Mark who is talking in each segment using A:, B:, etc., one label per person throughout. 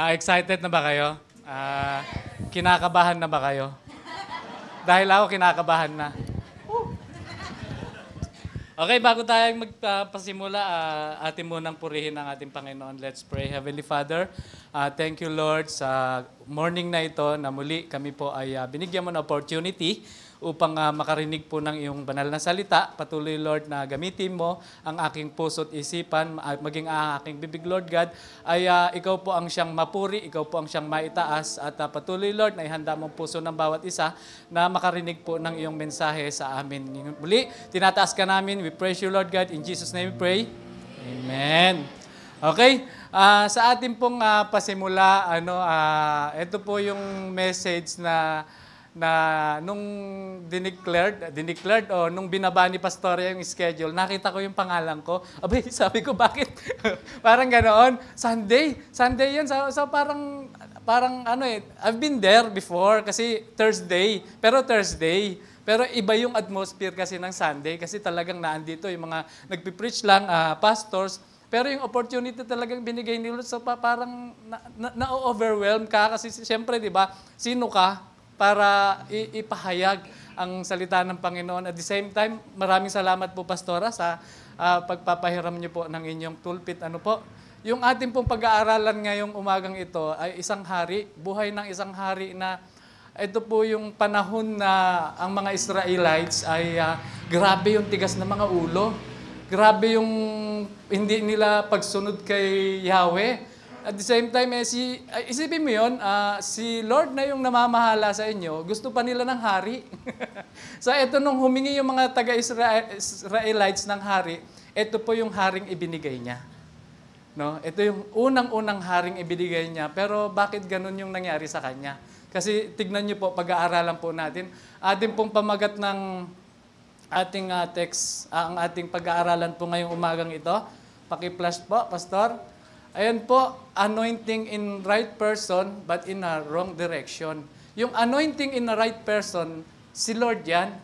A: Uh, excited na ba kayo? Uh, kinakabahan na ba kayo? Dahil ako kinakabahan na. Okay, bago tayo magpasimula, uh, atin munang purihin ang ating Panginoon. Let's pray. Heavenly Father, uh, thank you Lord sa morning na ito na muli kami po ay uh, binigyan mo ng opportunity upang uh, makarinig po ng iyong banal na salita. Patuloy, Lord, na gamitin mo ang aking puso at isipan, maging ah, ang aking bibig, Lord God, ay uh, ikaw po ang siyang mapuri, ikaw po ang siyang maitaas. At uh, patuloy, Lord, na ihanda mong puso ng bawat isa na makarinig po ng iyong mensahe sa amin. Muli, tinataas ka namin. We praise you, Lord God. In Jesus' name we pray. Amen. Okay? Uh, sa ating pong uh, pasimula, ano, uh, ito po yung message na na nung dineclared, dineclared o oh, nung binaba ni Pastoria yung schedule, nakita ko yung pangalan ko. Abay, sabi ko, bakit? parang ganoon, Sunday, Sunday yan. So, so parang, parang ano eh, I've been there before kasi Thursday, pero Thursday. Pero iba yung atmosphere kasi ng Sunday kasi talagang naandito yung mga nagpipreach lang, uh, pastors, pero yung opportunity talagang binigay ni Lord, so parang na-overwhelm na, na, na ka kasi siyempre, di ba, sino ka? para ipahayag ang salita ng Panginoon. At the same time, maraming salamat po, Pastora, sa uh, pagpapahiram niyo po ng inyong pulpit. Ano po? Yung ating pong pag-aaralan ngayong umagang ito ay isang hari, buhay ng isang hari na ito po yung panahon na ang mga Israelites ay uh, grabe yung tigas ng mga ulo. Grabe yung hindi nila pagsunod kay Yahweh. At the same time, eh, si, isipin mo yun, uh, si Lord na yung namamahala sa inyo, gusto pa nila ng hari. so ito nung humingi yung mga taga-Israelites ng hari, ito po yung haring ibinigay niya. No? Ito yung unang-unang haring ibinigay niya, pero bakit ganun yung nangyari sa kanya? Kasi tignan niyo po, pag-aaralan po natin, atin ah, pong pamagat ng ating uh, text, uh, ang ating pag-aaralan po ngayong umagang ito. Paki-flash po, Pastor. Ayan po, anointing in right person but in a wrong direction. Yung anointing in a right person, si Lord yan.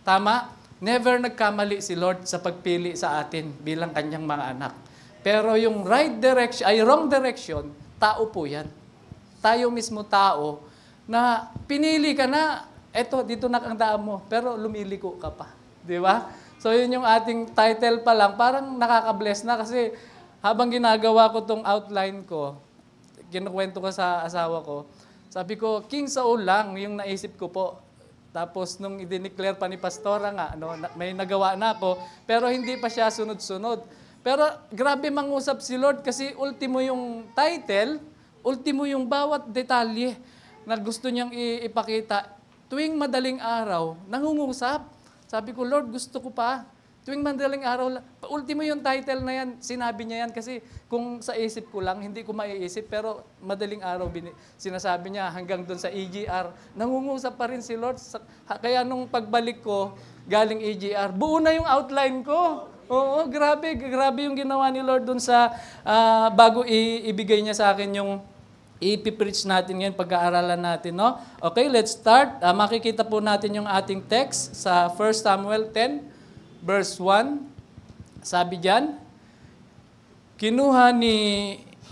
A: Tama? Never nagkamali si Lord sa pagpili sa atin bilang kanyang mga anak. Pero yung right direction, ay wrong direction, tao po yan. Tayo mismo tao na pinili ka na, eto, dito na ang daan mo, pero lumiliko ka pa. Di ba? So yun yung ating title pa lang, parang nakaka-bless na kasi habang ginagawa ko tong outline ko, kinukwento ko sa asawa ko, sabi ko, King Saul lang yung naisip ko po. Tapos nung i-declare pa ni Pastora nga, no, may nagawa na ako, pero hindi pa siya sunod-sunod. Pero grabe mangusap si Lord kasi ultimo yung title, ultimo yung bawat detalye na gusto niyang ipakita. Tuwing madaling araw, nangungusap. Sabi ko, Lord, gusto ko pa Tuwing mandaling araw, ultimo yung title na yan, sinabi niya yan kasi kung sa isip ko lang, hindi ko maiisip, pero madaling araw, sinasabi niya hanggang doon sa EGR, nangungusap pa rin si Lord. kaya nung pagbalik ko, galing EGR, buo na yung outline ko. Oo, grabe, grabe yung ginawa ni Lord doon sa, uh, bago i- ibigay niya sa akin yung ipipreach natin ngayon, pag-aaralan natin, no? Okay, let's start. Uh, makikita po natin yung ating text sa 1 Samuel 10, verse 1, sabi diyan, kinuha ni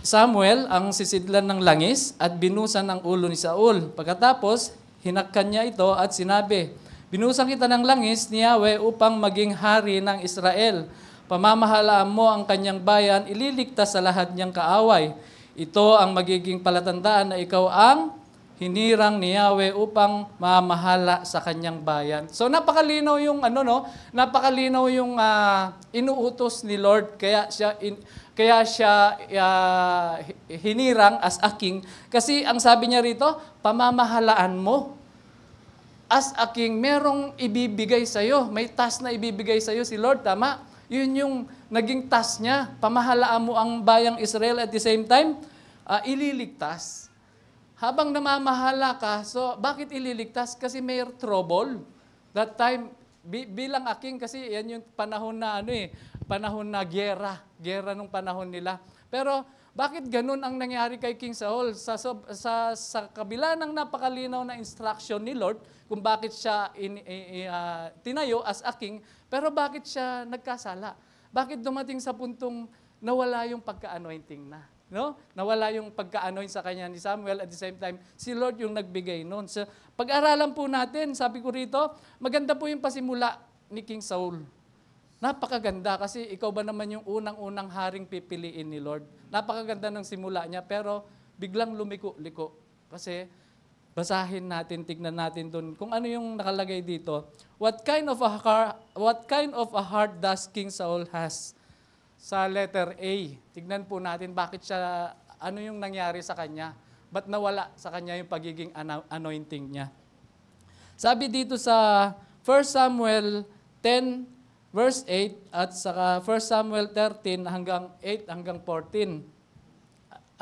A: Samuel ang sisidlan ng langis at binusan ang ulo ni Saul. Pagkatapos, hinakkan niya ito at sinabi, Binusan kita ng langis ni Yahweh upang maging hari ng Israel. Pamamahalaan mo ang kanyang bayan, ililigtas sa lahat niyang kaaway. Ito ang magiging palatandaan na ikaw ang hinirang ni Yahweh upang mamahala sa kanyang bayan. So napakalinaw yung ano no, napakalinaw yung uh, inuutos ni Lord kaya siya in, kaya siya uh, hinirang as a king kasi ang sabi niya rito, pamamahalaan mo as a king, merong ibibigay sa iyo, may task na ibibigay sa iyo si Lord, tama? Yun yung naging task niya, pamahalaan mo ang bayang Israel at the same time, uh, ililigtas habang namamahala ka, so bakit ililigtas? Kasi may trouble. That time, bi- bilang aking kasi yan yung panahon na ano eh, panahon na gera, gera nung panahon nila. Pero bakit ganun ang nangyari kay King Saul? Sa, sa, sa kabila ng napakalinaw na instruction ni Lord kung bakit siya in, in, in, uh, ah, tinayo as a king, pero bakit siya nagkasala? Bakit dumating sa puntong nawala yung pagka-anointing na. No? Nawala yung pagka-anoint sa kanya ni Samuel. At the same time, si Lord yung nagbigay noon. So, pag-aralan po natin, sabi ko rito, maganda po yung pasimula ni King Saul. Napakaganda kasi ikaw ba naman yung unang-unang haring pipiliin ni Lord. Napakaganda ng simula niya pero biglang lumiko-liko. Kasi basahin natin, tignan natin doon kung ano yung nakalagay dito. What kind of a heart, what kind of a heart does King Saul has? sa letter A. Tignan po natin bakit siya, ano yung nangyari sa kanya. Ba't nawala sa kanya yung pagiging anointing niya. Sabi dito sa 1 Samuel 10 verse 8 at sa 1 Samuel 13 hanggang 8 hanggang 14.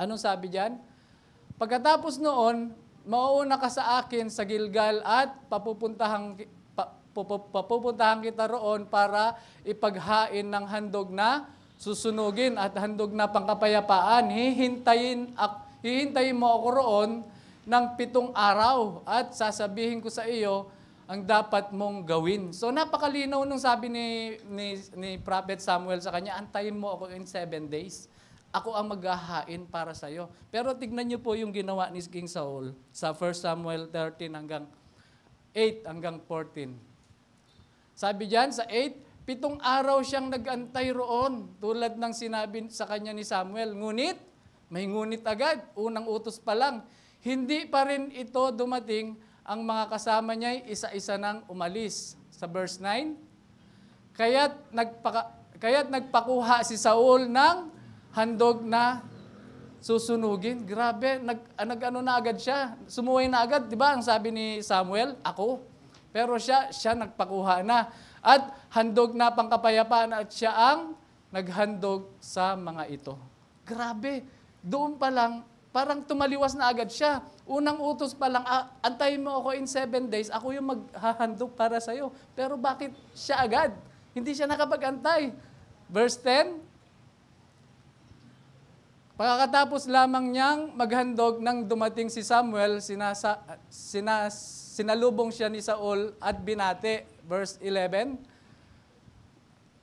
A: Anong sabi diyan? Pagkatapos noon, mauuna ka sa akin sa Gilgal at papupuntahan papupuntahan kita roon para ipaghain ng handog na susunugin at handog na pangkapayapaan, hihintayin, ak, hihintayin mo ako roon ng pitong araw at sasabihin ko sa iyo ang dapat mong gawin. So napakalinaw nung sabi ni, ni, ni Prophet Samuel sa kanya, antayin mo ako in seven days. Ako ang maghahain para sa iyo. Pero tignan niyo po yung ginawa ni King Saul sa 1 Samuel 13 hanggang 8 hanggang 14. Sabi diyan sa 8, Pitong araw siyang nagantay roon, tulad ng sinabi sa kanya ni Samuel. Ngunit, may ngunit agad, unang utos pa lang. Hindi pa rin ito dumating, ang mga kasama niya isa-isa nang umalis. Sa verse 9, kaya't, nagpaka, kaya't nagpakuha si Saul ng handog na susunugin. Grabe, nag, ah, nag ano na agad siya. Sumuway na agad, di ba? Ang sabi ni Samuel, ako. Pero siya, siya nagpakuha na at handog na pangkapayapaan at siya ang naghandog sa mga ito. Grabe, doon pa lang, parang tumaliwas na agad siya. Unang utos pa lang, ah, antayin mo ako in seven days, ako yung maghahandog para sa'yo. Pero bakit siya agad? Hindi siya nakapag-antay. Verse 10, Pagkatapos lamang niyang maghandog nang dumating si Samuel, sinasa, sinas, sinalubong siya ni Saul at binate verse 11,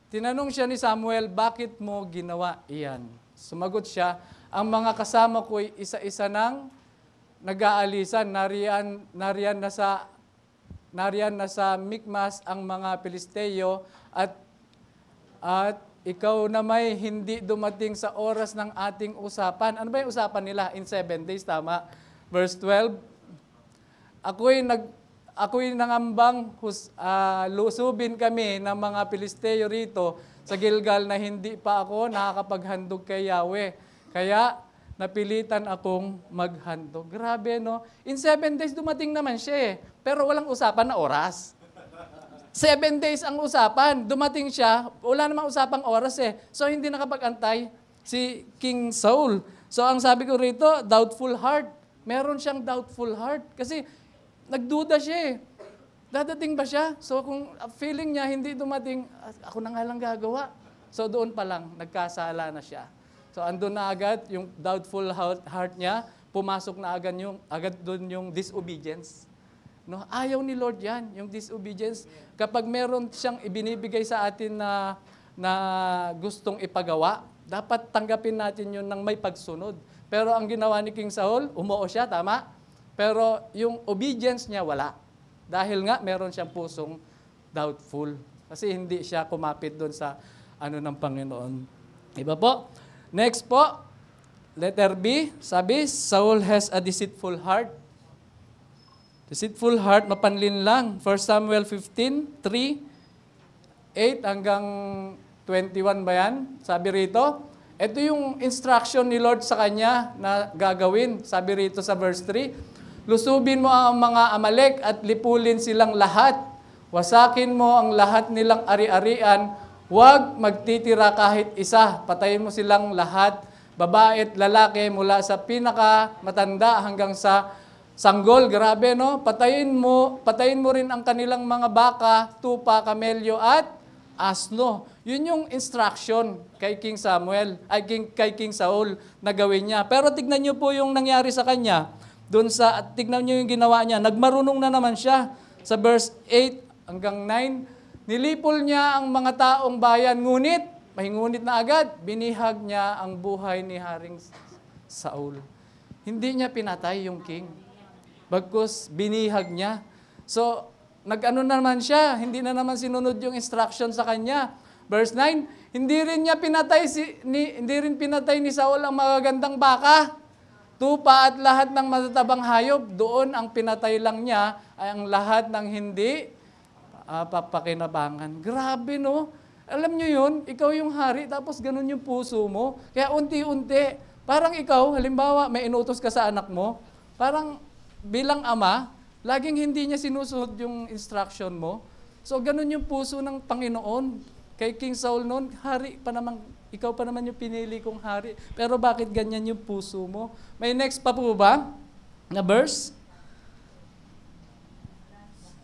A: tinanong siya ni Samuel, bakit mo ginawa iyan? Sumagot siya, ang mga kasama ko'y isa-isa nang nag-aalisan. Nariyan, nariyan na sa nariyan na sa Mikmas ang mga Pilisteyo at at ikaw na may hindi dumating sa oras ng ating usapan. Ano ba yung usapan nila? In seven days, tama? Verse 12, Ako'y nag, ako'y nangambang hus, uh, lusubin kami ng mga Pilisteo rito sa Gilgal na hindi pa ako nakakapaghandog kay Yahweh. Kaya napilitan akong maghandog. Grabe, no? In seven days dumating naman siya eh. Pero walang usapan na oras. Seven days ang usapan. Dumating siya, wala namang usapang oras eh. So hindi nakapag-antay si King Saul. So ang sabi ko rito, doubtful heart. Meron siyang doubtful heart. Kasi nagduda siya eh. Dadating ba siya? So kung feeling niya hindi dumating, ako na nga lang gagawa. So doon pa lang, nagkasala na siya. So andun na agad yung doubtful heart niya, pumasok na agad yung agad doon yung disobedience. No, ayaw ni Lord 'yan, yung disobedience. Kapag meron siyang ibinibigay sa atin na na gustong ipagawa, dapat tanggapin natin 'yun ng may pagsunod. Pero ang ginawa ni King Saul, umuo siya, tama? Pero yung obedience niya, wala. Dahil nga, meron siyang pusong doubtful. Kasi hindi siya kumapit doon sa ano ng Panginoon. Iba po. Next po, letter B, sabi, Saul has a deceitful heart. Deceitful heart, mapanlin lang. 1 Samuel 15, 3, 8 hanggang 21 ba yan? Sabi rito, ito yung instruction ni Lord sa kanya na gagawin. Sabi rito sa verse 3, Lusubin mo ang mga Amalek at lipulin silang lahat. Wasakin mo ang lahat nilang ari-arian. Huwag magtitira kahit isa. Patayin mo silang lahat, babae at lalaki mula sa pinaka matanda hanggang sa sanggol. Grabe, no? Patayin mo, patayin mo rin ang kanilang mga baka, tupa, kamelyo at asno. Yun yung instruction kay King Samuel, ay King, kay King Saul na gawin niya. Pero tignan niyo po yung nangyari sa kanya. Doon sa, at tignan niyo yung ginawa niya. Nagmarunong na naman siya sa verse 8 hanggang 9. Nilipol niya ang mga taong bayan, ngunit, mahingunit na agad, binihag niya ang buhay ni Haring Saul. Hindi niya pinatay yung king. Bagkus, binihag niya. So, nag-ano naman siya, hindi na naman sinunod yung instruction sa kanya. Verse 9, hindi rin niya pinatay si ni, hindi rin pinatay ni Saul ang magagandang baka tupa at lahat ng matatabang hayop, doon ang pinatay lang niya ay ang lahat ng hindi uh, papakinabangan. Grabe no? Alam niyo yun, ikaw yung hari, tapos ganun yung puso mo. Kaya unti-unti, parang ikaw, halimbawa, may inutos ka sa anak mo, parang bilang ama, laging hindi niya sinusunod yung instruction mo. So ganun yung puso ng Panginoon. Kay King Saul noon, hari pa naman ikaw pa naman yung pinili kong hari. Pero bakit ganyan yung puso mo? May next pa po ba? Na verse?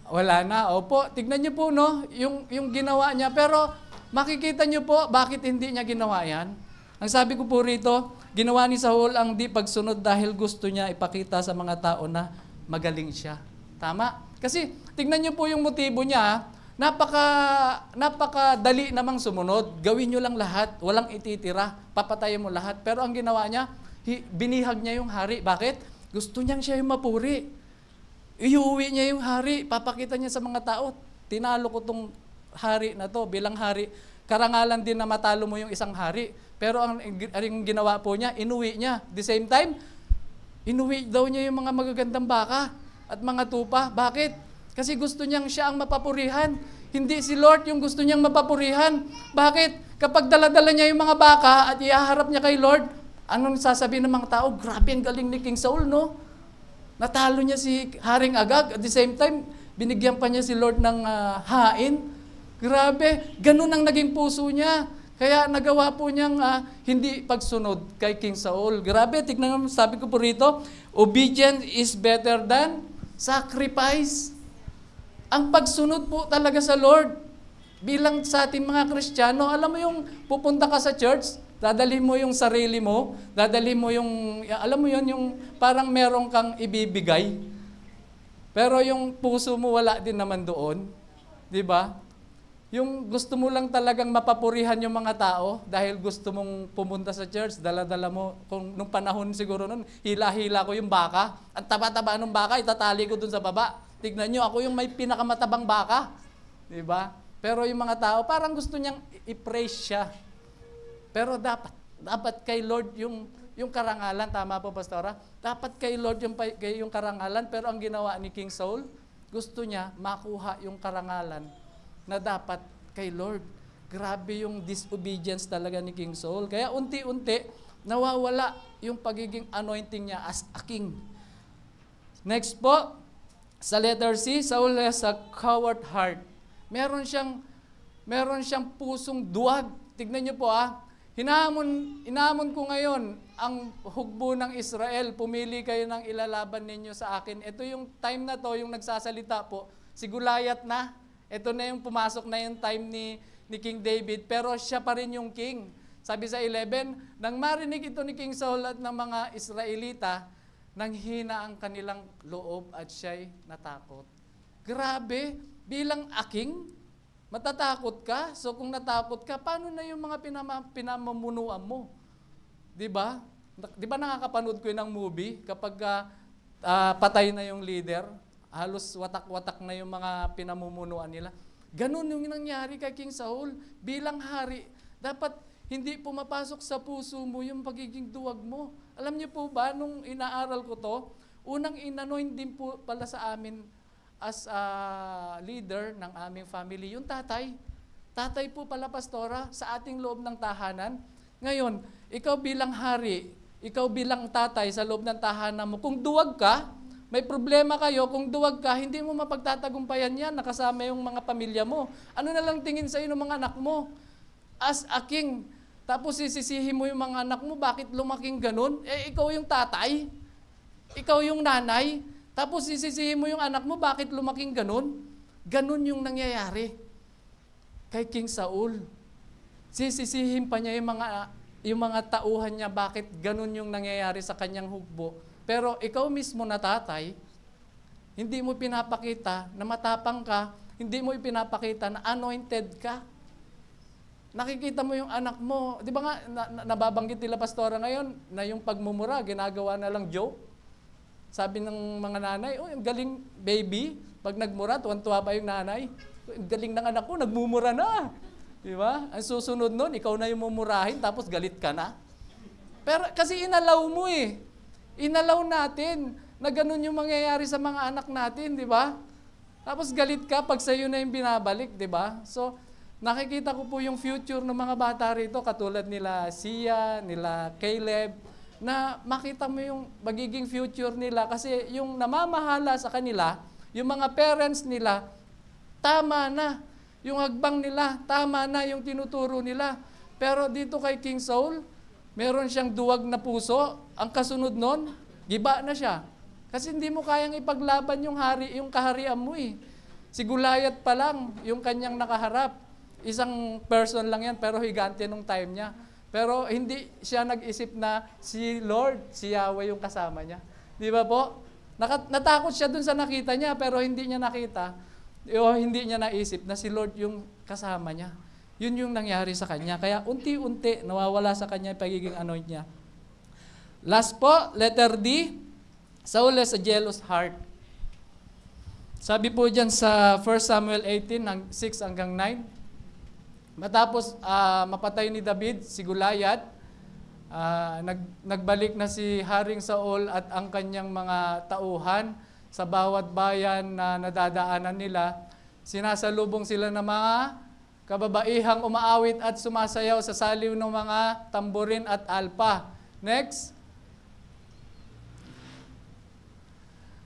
A: Wala na. Opo, tignan niyo po no, yung, yung ginawa niya. Pero makikita niyo po bakit hindi niya ginawa yan. Ang sabi ko po rito, ginawa ni Saul ang di pagsunod dahil gusto niya ipakita sa mga tao na magaling siya. Tama? Kasi tignan niyo po yung motibo niya. Napaka, napakadali namang sumunod. Gawin niyo lang lahat. Walang ititira. Papatayin mo lahat. Pero ang ginawa niya, binihag niya yung hari. Bakit? Gusto niyang siya yung mapuri. Iuwi niya yung hari. Papakita niya sa mga tao, tinalo ko tong hari na to bilang hari. Karangalan din na matalo mo yung isang hari. Pero ang, ang ginawa po niya, inuwi niya. The same time, inuwi daw niya yung mga magagandang baka at mga tupa. Bakit? Kasi gusto niyang siya ang mapapurihan. Hindi si Lord yung gusto niyang mapapurihan. Bakit? Kapag daladala niya yung mga baka at iaharap niya kay Lord, anong sasabihin ng mga tao? Grabe ang galing ni King Saul, no? Natalo niya si Haring Agag. At the same time, binigyan pa niya si Lord ng uh, hain. Grabe, ganun ang naging puso niya. Kaya nagawa po niyang uh, hindi pagsunod kay King Saul. Grabe, tignan mo, sabi ko po rito, obedience is better than sacrifice. Ang pagsunod po talaga sa Lord. Bilang sa ating mga Kristiyano, alam mo yung pupunta ka sa church, dadalhin mo yung sarili mo, dadalhin mo yung, alam mo yon yung parang merong kang ibibigay. Pero yung puso mo wala din naman doon. Di ba? Yung gusto mo lang talagang mapapurihan yung mga tao dahil gusto mong pumunta sa church, dala-dala mo. Kung nung panahon siguro noon, hila-hila ko yung baka. Ang taba-taba ng baka, itatali ko dun sa baba. Tignan nyo, ako yung may pinakamatabang baka. Di ba? Pero yung mga tao, parang gusto niyang i-praise siya. Pero dapat, dapat kay Lord yung yung karangalan, tama po pastora? Dapat kay Lord yung, kay yung karangalan, pero ang ginawa ni King Saul, gusto niya makuha yung karangalan na dapat kay Lord. Grabe yung disobedience talaga ni King Saul. Kaya unti-unti, nawawala yung pagiging anointing niya as a king. Next po, sa letter C, Saul has a coward heart. Meron siyang meron siyang pusong duwag. Tignan niyo po ah. Hinamon, hinamon ko ngayon ang hugbo ng Israel. Pumili kayo ng ilalaban ninyo sa akin. Ito yung time na to, yung nagsasalita po. Si Gulayat na. Ito na yung pumasok na yung time ni, ni King David. Pero siya pa rin yung king. Sabi sa 11, nang marinig ito ni King Saul at ng mga Israelita, Nanghina ang kanilang loob at siya'y natakot. Grabe, bilang aking, matatakot ka. So kung natakot ka, paano na yung mga pinama, pinamamunuan mo? Di ba? Di ba nakakapanood ko yun ng movie? Kapag uh, uh, patay na yung leader, halos watak-watak na yung mga pinamumunuan nila. Ganun yung nangyari kay King Saul. Bilang hari, dapat hindi pumapasok sa puso mo yung pagiging duwag mo. Alam niyo po ba, nung inaaral ko to, unang inanoin din po pala sa amin as a leader ng aming family, yung tatay. Tatay po pala, pastora, sa ating loob ng tahanan. Ngayon, ikaw bilang hari, ikaw bilang tatay sa loob ng tahanan mo, kung duwag ka, may problema kayo, kung duwag ka, hindi mo mapagtatagumpayan yan, nakasama yung mga pamilya mo. Ano na lang tingin sa iyo ng mga anak mo? As a king, tapos sisisihin mo yung mga anak mo, bakit lumaking ganun? Eh, ikaw yung tatay. Ikaw yung nanay. Tapos sisisihin mo yung anak mo, bakit lumaking ganun? Ganun yung nangyayari kay King Saul. Sisisihin pa niya yung mga, yung mga tauhan niya, bakit ganun yung nangyayari sa kanyang hugbo. Pero ikaw mismo na tatay, hindi mo pinapakita na matapang ka, hindi mo ipinapakita na anointed ka. Nakikita mo yung anak mo, di ba nga na, na, nababanggit nila pastora ngayon na yung pagmumura ginagawa na lang joke. Sabi ng mga nanay, oh, yung galing baby, pag nagmura, tuwan-tuwa pa yung nanay. Ang galing ng anak ko, nagmumura na. Di ba? Ang susunod nun, ikaw na yung mumurahin, tapos galit ka na. Pero kasi inalaw mo eh. Inalaw natin na ganun yung mangyayari sa mga anak natin, di ba? Tapos galit ka pag sa'yo na yung binabalik, di ba? So, Nakikita ko po yung future ng mga bata rito, katulad nila Sia, nila Caleb, na makita mo yung magiging future nila kasi yung namamahala sa kanila, yung mga parents nila, tama na. Yung hagbang nila, tama na yung tinuturo nila. Pero dito kay King Saul, meron siyang duwag na puso. Ang kasunod nun, giba na siya. Kasi hindi mo kayang ipaglaban yung hari, yung kaharian mo eh. Si Gulayat pa lang, yung kanyang nakaharap. Isang person lang yan, pero higante nung time niya. Pero hindi siya nag-isip na si Lord, si Yahweh yung kasama niya. Di ba po? natakot siya dun sa nakita niya, pero hindi niya nakita o hindi niya naisip na si Lord yung kasama niya. Yun yung nangyari sa kanya. Kaya unti-unti nawawala sa kanya yung pagiging anoint niya. Last po, letter D, Saul is a jealous heart. Sabi po dyan sa 1 Samuel 18, 6 hanggang 9, Matapos uh, mapatay ni David si Goliath, uh, nag, nagbalik na si Haring Saul at ang kanyang mga tauhan sa bawat bayan na nadadaanan nila. Sinasalubong sila ng mga kababaihang umaawit at sumasayaw sa saliw ng mga tamburin at alpa. Next.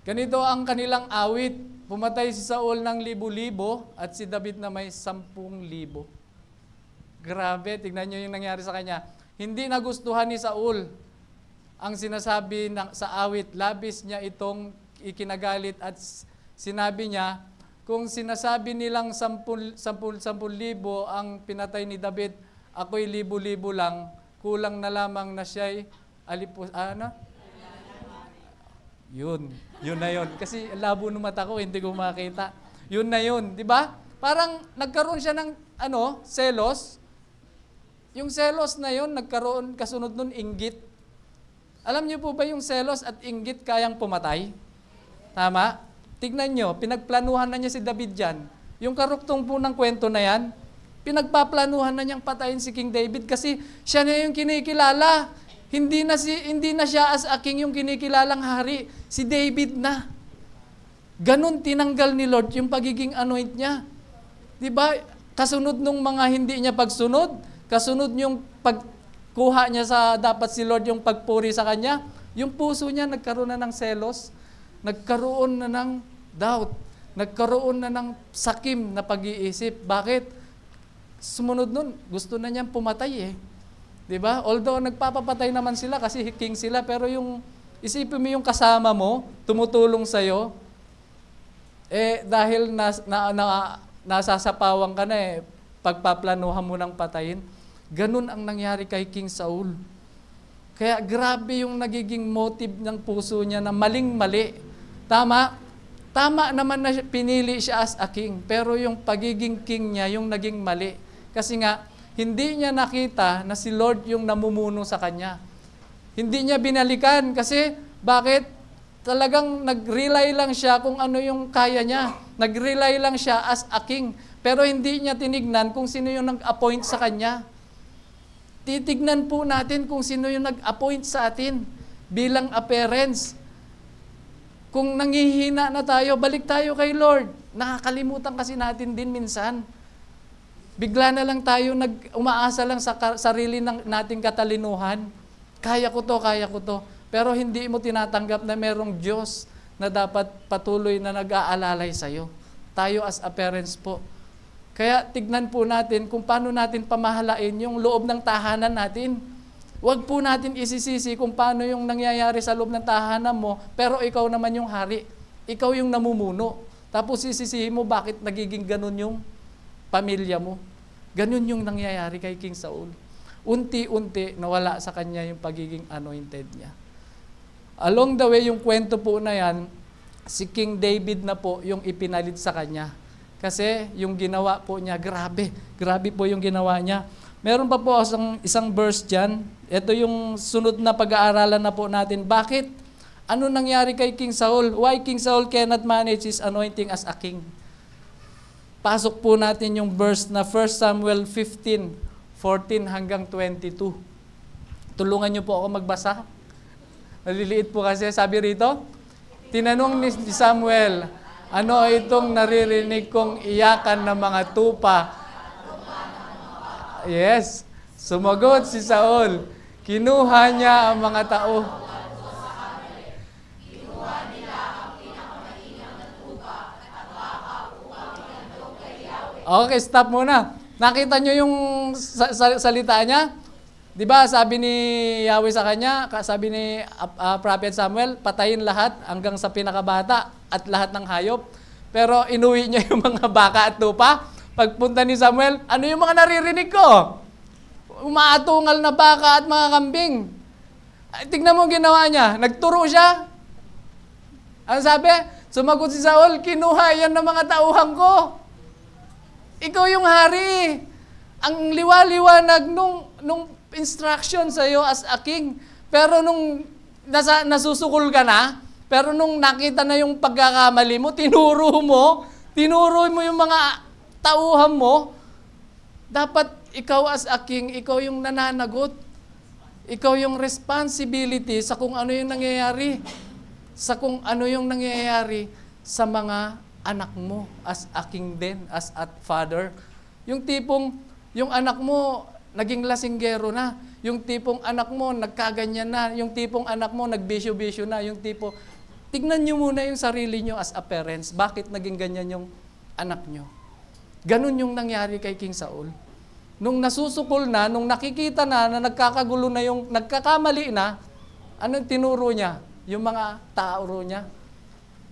A: Ganito ang kanilang awit. Pumatay si Saul ng libo-libo at si David na may sampung libo. Grabe, tignan nyo yung nangyari sa kanya. Hindi nagustuhan ni Saul ang sinasabi ng, sa awit. Labis niya itong ikinagalit at sinabi niya, kung sinasabi nilang sampul, sampul, sampul libo ang pinatay ni David, ako'y libo-libo lang, kulang na lamang na siya'y alipos, ah, ano? Yun, yun na yun. Kasi labo ng mata ko, hindi ko makita. Yun na yun, di ba? Parang nagkaroon siya ng ano, selos, yung selos na yon nagkaroon kasunod nun inggit. Alam niyo po ba yung selos at inggit kayang pumatay? Tama? Tignan niyo, pinagplanuhan na niya si David dyan. Yung karuktong po ng kwento na yan, pinagpaplanuhan na niyang patayin si King David kasi siya na yung kinikilala. Hindi na, si, hindi na siya as a king yung kinikilalang hari. Si David na. Ganon tinanggal ni Lord yung pagiging anoint niya. Di ba? Kasunod nung mga hindi niya pagsunod, Kasunod yung pagkuha niya sa dapat si Lord yung pagpuri sa kanya, yung puso niya nagkaroon na ng selos, nagkaroon na ng doubt, nagkaroon na ng sakim na pag-iisip. Bakit? Sumunod nun, gusto na niyang pumatay eh. 'Di ba? Although nagpapapatay naman sila kasi king sila, pero yung isipin mo yung kasama mo, tumutulong sa iyo, eh dahil na, na, na nasasapawan ka na eh, pagpaplanuhan mo ng patayin. Ganun ang nangyari kay King Saul. Kaya grabe yung nagiging motive ng puso niya na maling-mali. Tama? Tama naman na pinili siya as a king. Pero yung pagiging king niya, yung naging mali. Kasi nga, hindi niya nakita na si Lord yung namumuno sa kanya. Hindi niya binalikan kasi bakit? talagang nag-rely lang siya kung ano yung kaya niya. Nag-rely lang siya as a king. Pero hindi niya tinignan kung sino yung nag-appoint sa kanya. Titignan po natin kung sino yung nag-appoint sa atin bilang appearance. Kung nangihina na tayo, balik tayo kay Lord. Nakakalimutan kasi natin din minsan. Bigla na lang tayo nag umaasa lang sa sarili ng nating katalinuhan. Kaya ko to, kaya ko to. Pero hindi mo tinatanggap na merong Diyos na dapat patuloy na nag-aalalay sa iyo. Tayo as a parents po. Kaya tignan po natin kung paano natin pamahalain yung loob ng tahanan natin. Huwag po natin isisisi kung paano yung nangyayari sa loob ng tahanan mo, pero ikaw naman yung hari. Ikaw yung namumuno. Tapos sisisihin mo bakit nagiging ganun yung pamilya mo. Ganun yung nangyayari kay King Saul. Unti-unti nawala sa kanya yung pagiging anointed niya. Along the way, yung kwento po na yan, si King David na po yung ipinalit sa kanya. Kasi yung ginawa po niya, grabe, grabe po yung ginawa niya. Meron pa po isang, isang verse dyan. Ito yung sunod na pag-aaralan na po natin. Bakit? Ano nangyari kay King Saul? Why King Saul cannot manage his anointing as a king? Pasok po natin yung verse na 1 Samuel 15, 14 hanggang 22. Tulungan niyo po ako magbasa. Maliliit po kasi. Sabi rito, tinanong ni Samuel, ano itong naririnig kong iyakan ng mga tupa? Yes. Sumagot si Saul, kinuha niya ang mga tao. Okay, stop muna. Nakita niyo yung salita niya? 'Di ba sabi ni Yahweh sa kanya, sabi ni uh, uh, Prophet Samuel, patayin lahat hanggang sa pinakabata at lahat ng hayop. Pero inuwi niya yung mga baka at tupa. Pagpunta ni Samuel, ano yung mga naririnig ko? Umaatungal na baka at mga kambing. Ay, tignan mo ginawa niya. Nagturo siya. Ang sabi? Sumagot si Saul, kinuha yan ng mga tauhan ko. Ikaw yung hari. Ang liwa-liwanag nung, nung instruction sa iyo as a king. Pero nung nasa, nasusukol ka na, pero nung nakita na yung pagkakamali mo, tinuro mo, tinuro mo yung mga tauhan mo, dapat ikaw as a king, ikaw yung nananagot. Ikaw yung responsibility sa kung ano yung nangyayari. Sa kung ano yung nangyayari sa mga anak mo as a king din, as a father. Yung tipong, yung anak mo, Naging lasinggero na. Yung tipong anak mo, nagkaganyan na. Yung tipong anak mo, nagbisyo-bisyo na. Yung tipo, tignan nyo muna yung sarili nyo as a parents. Bakit naging ganyan yung anak nyo? Ganun yung nangyari kay King Saul. Nung nasusukol na, nung nakikita na na nagkakagulo na yung, nagkakamali na, anong tinuro niya? Yung mga tao niya.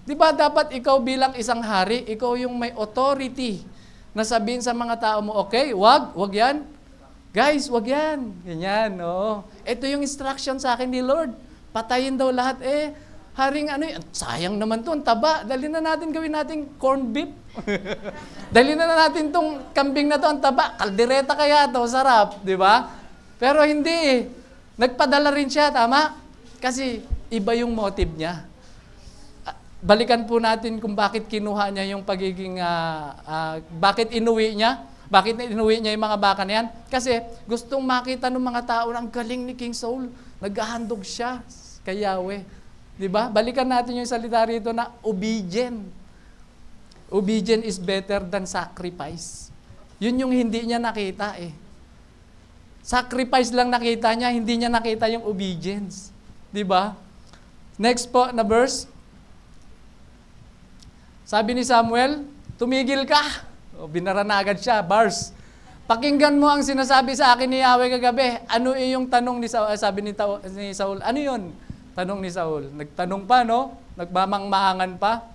A: Di ba dapat ikaw bilang isang hari, ikaw yung may authority na sabihin sa mga tao mo, okay, wag, wag yan, Guys, wag yan. Ganyan, no? Ito yung instruction sa akin ni Lord. Patayin daw lahat eh. Haring ano yan, sayang naman to, ang taba. Dali na natin gawin natin corn beef. Dali na natin tong kambing na to, ang taba. Kaldereta kaya to, sarap, di ba? Pero hindi eh. Nagpadala rin siya, tama? Kasi iba yung motive niya. Ah, balikan po natin kung bakit kinuha niya yung pagiging, uh, uh, bakit inuwi niya. Bakit inuwi niya yung mga baka na yan? Kasi gustong makita ng mga tao na galing ni King Saul. Naghahandog siya kay Yahweh. ba? Balikan natin yung salita rito na obedient. Obedient is better than sacrifice. Yun yung hindi niya nakita eh. Sacrifice lang nakita niya, hindi niya nakita yung obedience. Di ba? Next po na verse. Sabi ni Samuel, tumigil ka. O, binara na agad siya, bars. Pakinggan mo ang sinasabi sa akin ni Yahweh kagabi. Ano iyong eh tanong ni Saul? Sabi ni, Taul, ni Saul, ano yon? Tanong ni Saul. Nagtanong pa, no? Nagmamangmaangan pa.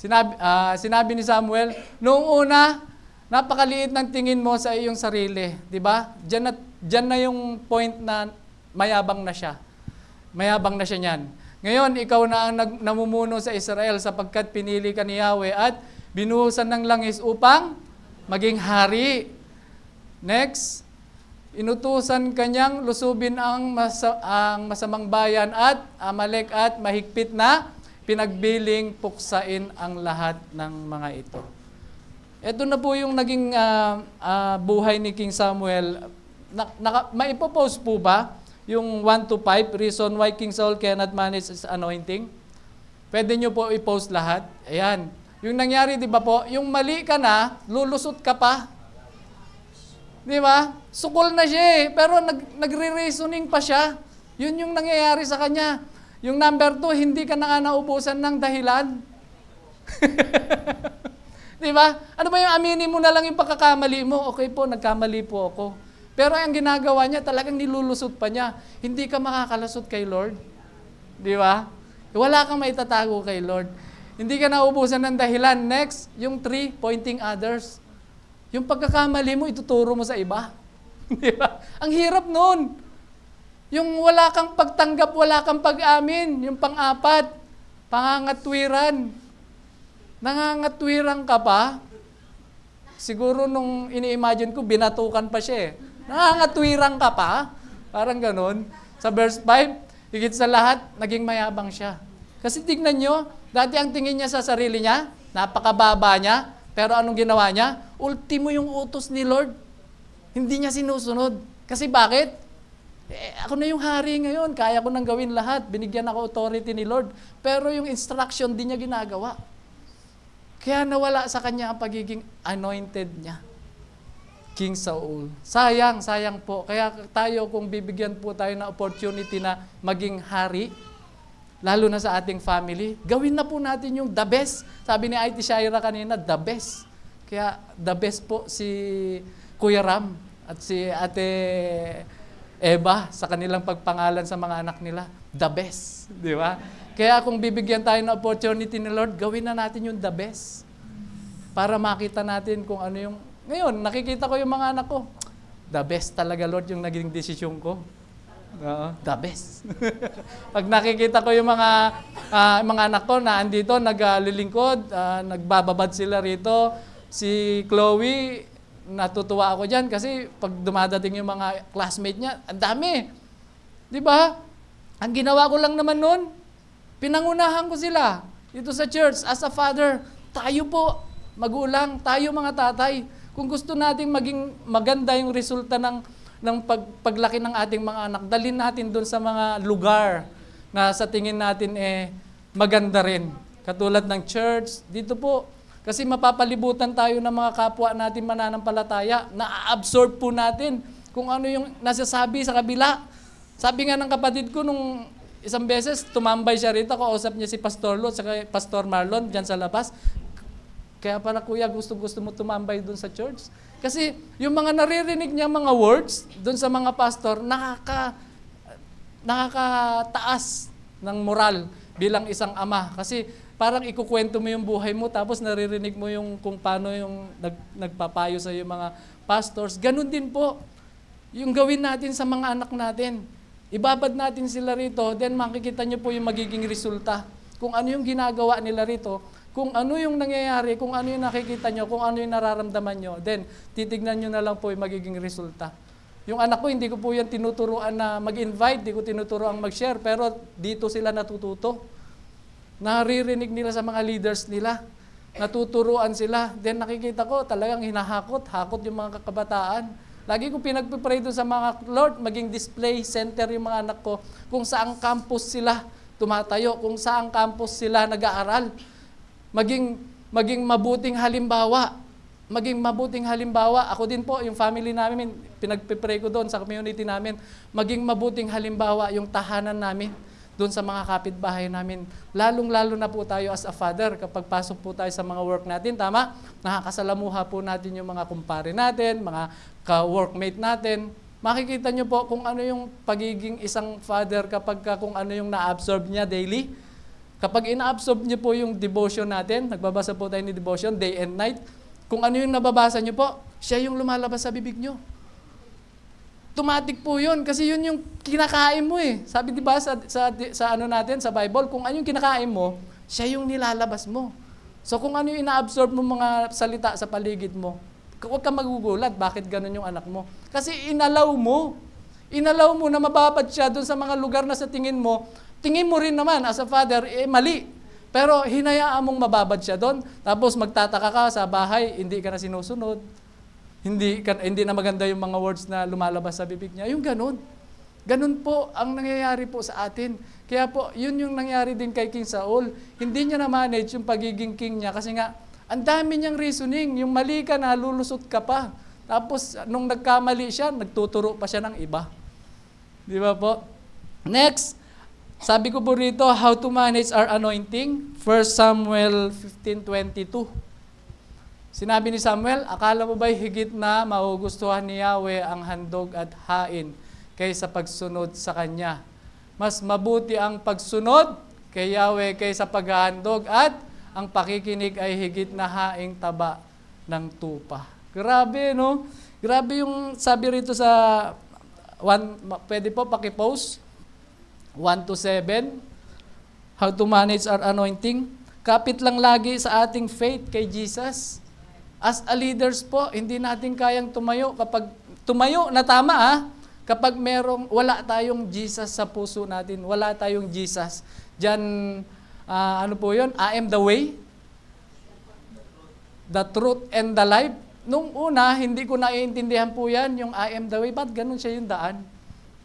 A: Sinabi, uh, sinabi ni Samuel, noong una, napakaliit ng tingin mo sa iyong sarili. di ba? Diyan na, diyan na yung point na mayabang na siya. Mayabang na siya niyan. Ngayon, ikaw na ang nag, namumuno sa Israel sapagkat pinili ka ni Yahweh at Binuhusan ng langis upang maging hari. Next, inutusan kanyang lusubin ang, masa, ang masamang bayan at amalek at mahigpit na pinagbiling puksain ang lahat ng mga ito. Ito na po yung naging uh, uh, buhay ni King Samuel. Na, naka, maipopost po ba yung 1 to 5, reason why King Saul cannot manage his anointing? Pwede nyo po i-post lahat. Ayan. Yung nangyari, di ba po, yung mali ka na, lulusot ka pa. Di ba? Sukol na siya eh, pero nag, nagre-reasoning pa siya. Yun yung nangyayari sa kanya. Yung number two, hindi ka na nga naubusan ng dahilan. di ba? Ano ba yung aminin mo na lang yung pagkakamali mo? Okay po, nagkamali po ako. Pero ang ginagawa niya, talagang nilulusot pa niya. Hindi ka makakalusot kay Lord. Di ba? Wala kang maitatago kay Lord. Hindi ka naubusan ng dahilan. Next, yung three, pointing others. Yung pagkakamali mo, ituturo mo sa iba. Di ba? Ang hirap nun. Yung wala kang pagtanggap, wala kang pag-amin. Yung pang-apat, pangangatwiran. Nangangatwiran ka pa. Siguro nung ini-imagine ko, binatukan pa siya eh. Nangangatwiran ka pa. Parang ganun. Sa verse 5, higit sa lahat, naging mayabang siya. Kasi tignan nyo, Dati ang tingin niya sa sarili niya, napakababa niya, pero anong ginawa niya? Ultimo yung utos ni Lord. Hindi niya sinusunod. Kasi bakit? Eh, ako na yung hari ngayon, kaya ko nang gawin lahat. Binigyan ako authority ni Lord. Pero yung instruction, di niya ginagawa. Kaya nawala sa kanya ang pagiging anointed niya. King Saul. Sayang, sayang po. Kaya tayo kung bibigyan po tayo ng opportunity na maging hari, lalo na sa ating family, gawin na po natin yung the best. Sabi ni IT Shaira kanina, the best. Kaya the best po si Kuya Ram at si Ate Eva sa kanilang pagpangalan sa mga anak nila, the best. Di ba? Kaya kung bibigyan tayo ng opportunity ni Lord, gawin na natin yung the best. Para makita natin kung ano yung... Ngayon, nakikita ko yung mga anak ko. The best talaga, Lord, yung naging desisyon ko Oo. The best. Pag nakikita ko yung mga uh, mga anak ko na andito, naglilingkod, uh, nagbababad sila rito. Si Chloe, natutuwa ako diyan kasi pag dumadating yung mga classmate niya, ang dami. Di ba? Ang ginawa ko lang naman noon, pinangunahan ko sila dito sa church as a father. Tayo po, magulang, tayo mga tatay. Kung gusto nating maging maganda yung resulta ng ng pag, paglaki ng ating mga anak, dalhin natin doon sa mga lugar na sa tingin natin eh maganda rin. Katulad ng church, dito po. Kasi mapapalibutan tayo ng mga kapwa natin mananampalataya, na-absorb po natin kung ano yung nasasabi sa kabila. Sabi nga ng kapatid ko nung isang beses, tumambay siya rito, kausap niya si Pastor Lot, saka Pastor Marlon, dyan sa labas. Kaya pala kuya, gusto-gusto mo tumambay doon sa church. Kasi yung mga naririnig niya mga words doon sa mga pastor, nakaka, nakakataas ng moral bilang isang ama. Kasi parang ikukwento mo yung buhay mo tapos naririnig mo yung kung paano yung nag, nagpapayo sa yung mga pastors. Ganun din po yung gawin natin sa mga anak natin. Ibabad natin sila rito, then makikita nyo po yung magiging resulta. Kung ano yung ginagawa nila rito, kung ano yung nangyayari, kung ano yung nakikita nyo, kung ano yung nararamdaman nyo, then titignan nyo na lang po yung magiging resulta. Yung anak ko, hindi ko po yan tinuturuan na mag-invite, hindi ko tinuturoan mag-share, pero dito sila natututo. Naririnig nila sa mga leaders nila. Natuturuan sila. Then nakikita ko, talagang hinahakot, hakot yung mga kabataan. Lagi ko pinagpipray doon sa mga, Lord, maging display center yung mga anak ko, kung saan campus sila tumatayo, kung saan campus sila nag-aaral. Maging, maging mabuting halimbawa. Maging mabuting halimbawa. Ako din po, yung family namin, pinagpipray ko doon sa community namin, maging mabuting halimbawa yung tahanan namin doon sa mga kapitbahay namin. Lalong-lalo na po tayo as a father kapag pasok po tayo sa mga work natin, tama? Nakakasalamuha po natin yung mga kumpare natin, mga ka-workmate natin. Makikita nyo po kung ano yung pagiging isang father kapag kung ano yung na-absorb niya daily Kapag inaabsorb niyo po yung devotion natin, nagbabasa po tayo ng devotion day and night, kung ano yung nababasa niyo po, siya yung lumalabas sa bibig niyo. Automatic po yun kasi yun yung kinakain mo eh. Sabi di ba sa, sa, sa ano natin, sa Bible, kung ano yung kinakain mo, siya yung nilalabas mo. So kung ano yung inaabsorb absorb mo mga salita sa paligid mo, huwag ka magugulat bakit ganun yung anak mo. Kasi inalaw mo. Inalaw mo na mababad siya doon sa mga lugar na sa tingin mo, Tingin mo rin naman as a father, eh mali. Pero hinayaan mong mababad siya doon. Tapos magtataka ka sa bahay, hindi ka na sinusunod. Hindi, ka, hindi na maganda yung mga words na lumalabas sa bibig niya. Yung ganun. Ganun po ang nangyayari po sa atin. Kaya po, yun yung nangyari din kay King Saul. Hindi niya na-manage yung pagiging king niya kasi nga, ang dami niyang reasoning. Yung mali ka, na, lulusot ka pa. Tapos, nung nagkamali siya, nagtuturo pa siya ng iba. Di ba po? Next, sabi ko po rito, how to manage our anointing, 1 Samuel 15.22. Sinabi ni Samuel, akala mo ba'y higit na maugustuhan ni Yahweh ang handog at hain kaysa pagsunod sa Kanya? Mas mabuti ang pagsunod kay Yahweh kaysa paghahandog at ang pakikinig ay higit na haing taba ng tupa. Grabe, no? Grabe yung sabi rito sa one, pwede po pakipost 1 to 7, how to manage our anointing. Kapit lang lagi sa ating faith kay Jesus. As a leaders po, hindi natin kayang tumayo. Kapag tumayo natama tama ah, kapag merong, wala tayong Jesus sa puso natin, wala tayong Jesus. Diyan, uh, ano po yun? I am the way, the truth and the life. Nung una, hindi ko naiintindihan po yan, yung I am the way. Ba't ganun siya yung daan?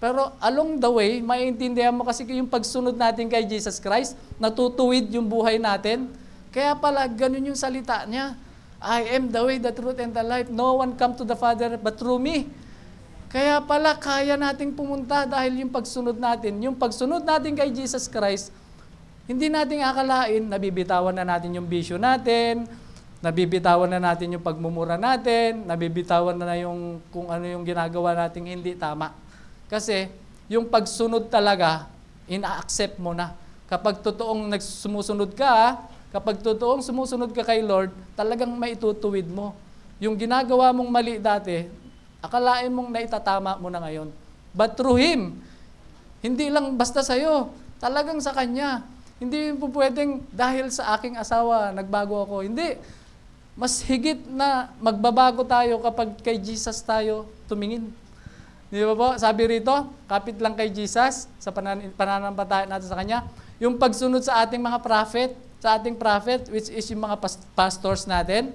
A: Pero along the way, maiintindihan mo kasi yung pagsunod natin kay Jesus Christ, natutuwid yung buhay natin. Kaya pala, ganun yung salita niya. I am the way, the truth, and the life. No one come to the Father but through me. Kaya pala, kaya nating pumunta dahil yung pagsunod natin, yung pagsunod natin kay Jesus Christ, hindi natin akalain, nabibitawan na natin yung bisyo natin, nabibitawan na natin yung pagmumura natin, nabibitawan na, na yung kung ano yung ginagawa natin hindi tama. Kasi yung pagsunod talaga, ina-accept mo na. Kapag totoong sumusunod ka, kapag totoong sumusunod ka kay Lord, talagang maitutuwid mo. Yung ginagawa mong mali dati, akalain mong naitatama mo na ngayon. But through Him, hindi lang basta sa'yo, talagang sa Kanya. Hindi po pwedeng dahil sa aking asawa, nagbago ako. Hindi. Mas higit na magbabago tayo kapag kay Jesus tayo tumingin. Di ba po? Sabi rito, kapit lang kay Jesus sa panan pananampalataya natin sa Kanya. Yung pagsunod sa ating mga prophet, sa ating prophet, which is yung mga past pastors natin,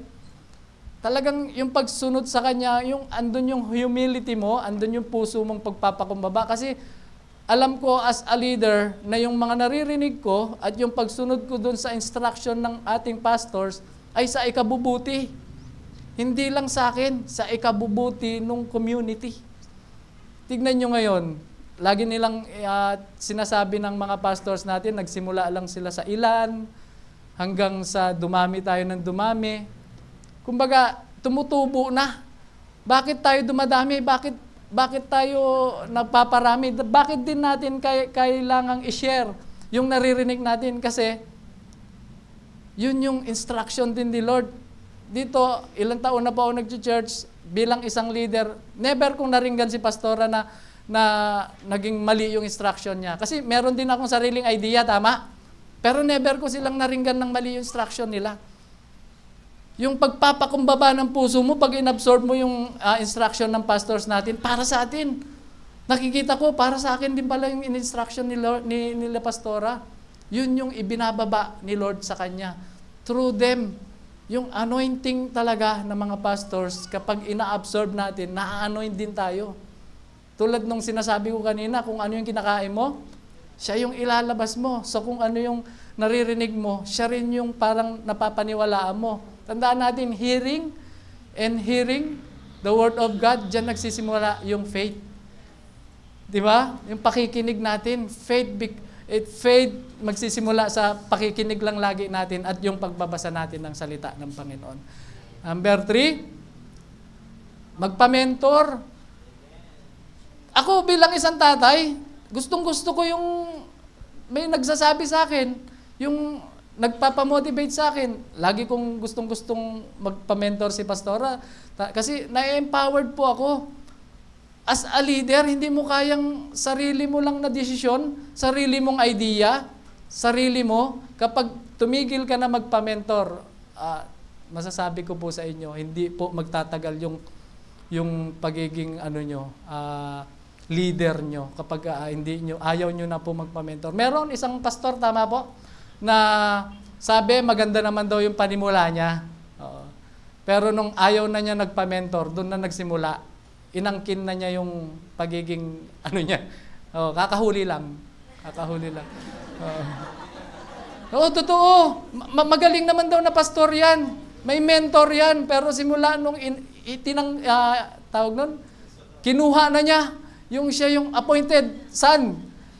A: talagang yung pagsunod sa Kanya, yung andun yung humility mo, andun yung puso mong pagpapakumbaba. Kasi alam ko as a leader na yung mga naririnig ko at yung pagsunod ko doon sa instruction ng ating pastors ay sa ikabubuti. Hindi lang sa akin, sa ikabubuti ng community. Tignan nyo ngayon, lagi nilang uh, sinasabi ng mga pastors natin, nagsimula lang sila sa ilan, hanggang sa dumami tayo ng dumami. Kumbaga, tumutubo na. Bakit tayo dumadami? Bakit, bakit tayo nagpaparami? Bakit din natin kay, kailangang i-share yung naririnig natin? Kasi, yun yung instruction din ni Lord. Dito, ilang taon na pa ako nag-church, bilang isang leader, never kong naringgan si pastora na na naging mali yung instruction niya. Kasi meron din akong sariling idea, tama? Pero never ko silang naringgan ng mali yung instruction nila. Yung pagpapakumbaba ng puso mo pag inabsorb mo yung uh, instruction ng pastors natin, para sa atin. Nakikita ko, para sa akin din pala yung instruction ni, Lord, ni nila pastora. Yun yung ibinababa ni Lord sa kanya. Through them, yung anointing talaga ng mga pastors, kapag ina-absorb natin, na-anoint din tayo. Tulad nung sinasabi ko kanina, kung ano yung kinakain mo, siya yung ilalabas mo. So kung ano yung naririnig mo, siya rin yung parang napapaniwalaan mo. Tandaan natin, hearing and hearing the Word of God, diyan nagsisimula yung faith. Di ba? Yung pakikinig natin, faith, be- It fade magsisimula sa pakikinig lang lagi natin at yung pagbabasa natin ng salita ng Panginoon. Number three, magpa-mentor. Ako bilang isang tatay, gustong gusto ko yung may nagsasabi sa akin, yung nagpapamotivate sa akin. Lagi kong gustong-gustong magpa-mentor si Pastora. kasi na-empowered po ako As a leader, hindi mo kayang sarili mo lang na desisyon, sarili mong idea, sarili mo. Kapag tumigil ka na magpa-mentor, uh, masasabi ko po sa inyo, hindi po magtatagal yung yung pagiging ano nyo, uh, leader nyo kapag uh, hindi nyo, ayaw nyo na po magpa-mentor. Meron isang pastor, tama po, na sabi maganda naman daw yung panimula niya. Uh, pero nung ayaw na niya nagpa-mentor, doon na nagsimula inangkin na niya yung pagiging ano niya. Oh, kakahuli lang. Kakahuli lang. Oo. Oh. Oo, totoo. Ma- magaling naman daw na pastor yan. May mentor yan. Pero simula nung in, itinang, uh, tawag nun, kinuha na niya yung siya yung appointed son.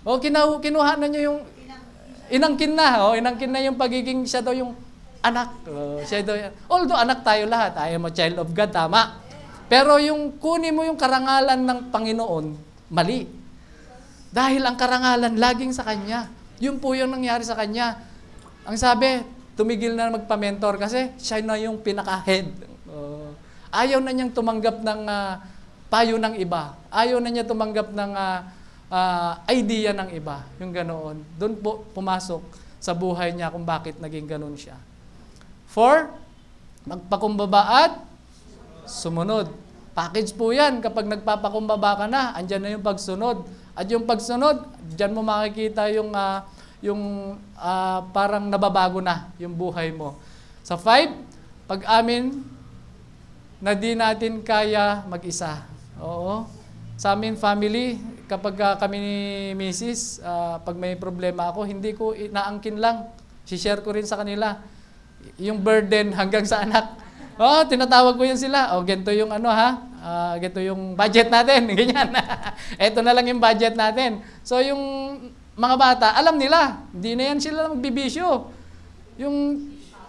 A: O oh, kinahu, kinuha na niya yung inangkin na. O oh, inangkin na yung pagiging siya daw yung anak. O, siya daw, although anak tayo lahat. I am a child of God. Tama. Pero yung kunin mo yung karangalan ng Panginoon, mali. Dahil ang karangalan laging sa Kanya. Yun po yung nangyari sa Kanya. Ang sabi, tumigil na magpa-mentor kasi siya na yung pinaka-head. Uh, ayaw na niyang tumanggap ng uh, payo ng iba. Ayaw na niya tumanggap ng uh, uh, idea ng iba. Yung ganoon. Doon po pumasok sa buhay niya kung bakit naging ganoon siya. Four, magpakumbaba at sumunod. Package po yan. Kapag nagpapakumbaba ka na, andyan na yung pagsunod. At yung pagsunod, dyan mo makikita yung, uh, yung uh, parang nababago na yung buhay mo. Sa five, pag amin na di natin kaya mag-isa. Oo. Sa amin, family, kapag uh, kami ni Mrs., uh, pag may problema ako, hindi ko naangkin lang. Si-share ko rin sa kanila yung burden hanggang sa anak. Oh, tinatawag ko yun sila. Oh, ganito yung ano ha, uh, ganito yung budget natin, ganyan. Ito na lang yung budget natin. So yung mga bata, alam nila, hindi na yan sila magbibisyo. Yung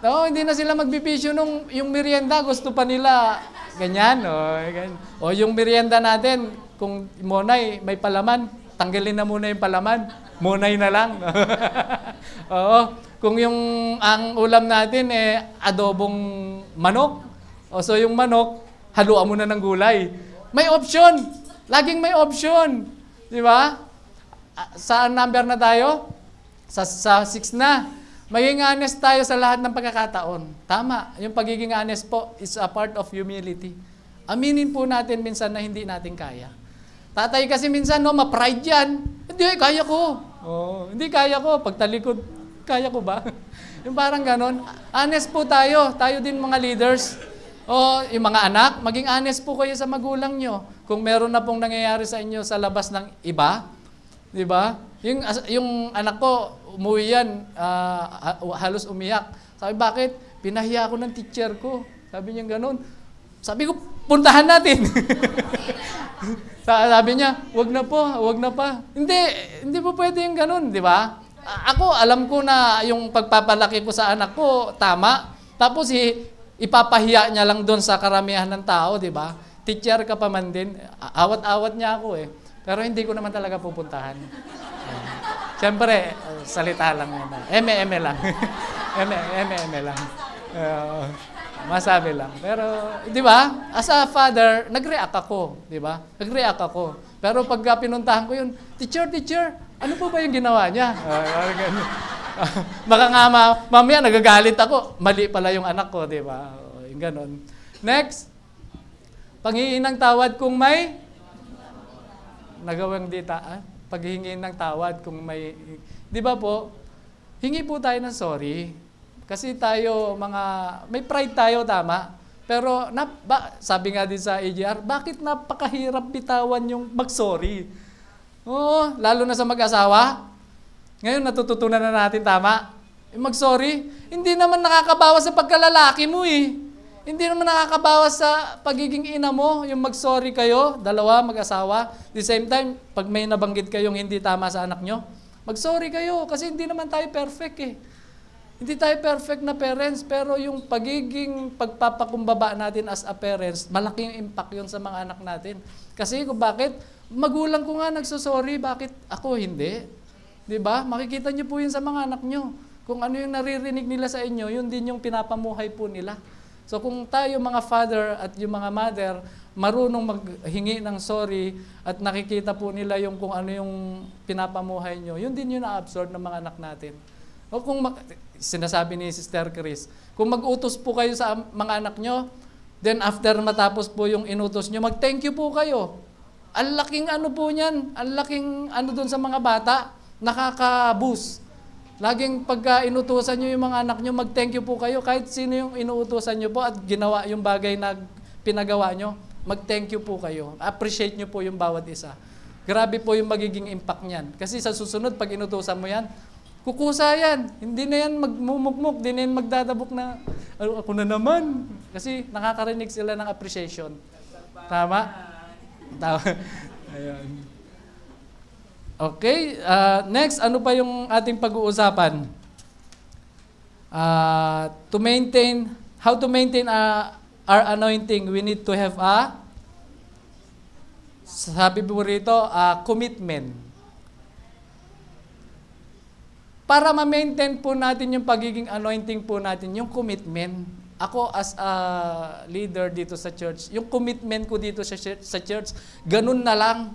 A: oh, hindi na sila magbibisyo nung yung merienda, gusto pa nila ganyan, oh, ganyan. o oh, yung merienda natin, kung monay may palaman, tanggalin na muna yung palaman. Munay na lang. Oo. Kung yung ang ulam natin eh adobong manok, o so yung manok, haluan mo na ng gulay. May option. Laging may option. Di ba? Ah, Saan number na tayo? Sa, sa six na. Maging honest tayo sa lahat ng pagkakataon. Tama. Yung pagiging honest po is a part of humility. Aminin po natin minsan na hindi natin kaya. Tatay kasi minsan, no, ma-pride yan. Hindi, kaya ko. Oh, hindi kaya ko pagtalikod. Kaya ko ba? yung parang ganon. Honest po tayo. Tayo din mga leaders. O yung mga anak, maging honest po kayo sa magulang nyo. Kung meron na pong nangyayari sa inyo sa labas ng iba, di ba? Yung, yung anak ko, umuwi yan, uh, halos umiyak. Sabi, bakit? Pinahiya ako ng teacher ko. Sabi niya ganun. Sabi ko, puntahan natin. Sabi niya, wag na po, wag na pa. Hindi, hindi po pwede yung ganun, di ba? Ako, alam ko na yung pagpapalaki ko sa anak ko, tama. Tapos, si ipapahiya niya lang doon sa karamihan ng tao, di ba? Teacher ka pa man din. Awat-awat niya ako eh. Pero hindi ko naman talaga pupuntahan. Siyempre, salita lang muna. Ah. Eme-eme lang. Eme-eme e e lang. Uh, Masabi lang. Pero, di ba? As a father, nag-react ako. Di ba? Nag-react ako. Pero pag pinuntahan ko yun, teacher, teacher, ano po ba yung ginawa niya? Ah, ah, Baka nga, ma mamaya nagagalit ako. Mali pala yung anak ko, di ba? Yung ganun. Next. Panghihin ng tawad kung may nagawang dita. Ah? Paghingi ng tawad kung may... Di ba po? Hingi po tayo ng sorry. Kasi tayo mga, may pride tayo, tama? Pero na, ba, sabi nga din sa AJR, bakit napakahirap bitawan yung mag-sorry? Oo, lalo na sa mag-asawa. Ngayon natututunan na natin, tama? E mag-sorry, hindi naman nakakabawas sa pagkalalaki mo eh. Hindi naman nakakabawas sa pagiging ina mo, yung mag-sorry kayo, dalawa, mag-asawa. The same time, pag may nabanggit kayong hindi tama sa anak nyo, mag-sorry kayo kasi hindi naman tayo perfect eh. Hindi tayo perfect na parents, pero yung pagiging pagpapakumbaba natin as a parents, malaking impact yon sa mga anak natin. Kasi kung bakit, magulang ko nga nagsosorry, bakit ako hindi? Di ba? Makikita niyo po yun sa mga anak niyo. Kung ano yung naririnig nila sa inyo, yun din yung pinapamuhay po nila. So kung tayo mga father at yung mga mother, marunong maghingi ng sorry at nakikita po nila yung kung ano yung pinapamuhay nyo, yun din yung na-absorb ng mga anak natin. O kung mag, sinasabi ni Sister Chris, kung mag-utos po kayo sa mga anak nyo, then after matapos po yung inutos nyo, mag-thank you po kayo. Ang laking ano po niyan, ang laking ano doon sa mga bata, nakaka-boost. Laging pag inutosan nyo yung mga anak nyo, mag-thank you po kayo. Kahit sino yung inuutosan nyo po at ginawa yung bagay na pinagawa nyo, mag-thank you po kayo. Appreciate nyo po yung bawat isa. Grabe po yung magiging impact niyan. Kasi sa susunod, pag inutosan mo yan, Kukusa yan. Hindi na yan magmumukmuk, hindi na yan magdadabok na, ako na naman. Kasi nakakarinig sila ng appreciation. Tama? Tama. Ayun. Okay, uh, next, ano pa yung ating pag-uusapan? Uh, to maintain, how to maintain a, ah, our anointing, we need to have a, sabi po rito, a commitment para ma-maintain po natin yung pagiging anointing po natin, yung commitment. Ako as a leader dito sa church, yung commitment ko dito sa sa church ganun na lang.